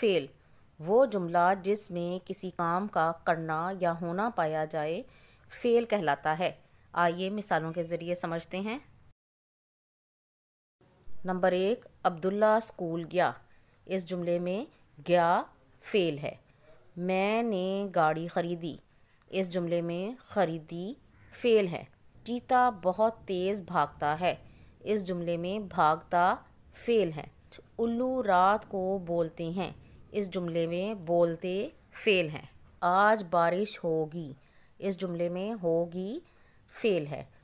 fail वो जुमला जिसमें किसी काम का करना या होना पाया जाए फ़ेल कहलाता है आइए मिसालों के ज़रिए समझते हैं नंबर एक अब्दुल्ला स्कूल गया इस जुमले में गया फ़ेल है मैंने गाड़ी ख़रीदी इस जुमले में ख़रीदी फ़ेल है चीता बहुत तेज़ भागता है इस जुमले में भागता फ़ेल है उल्लू रात को बोलते हैं इस जुमले में बोलते फ़ेल हैं आज बारिश होगी इस जुमले में होगी फ़ेल है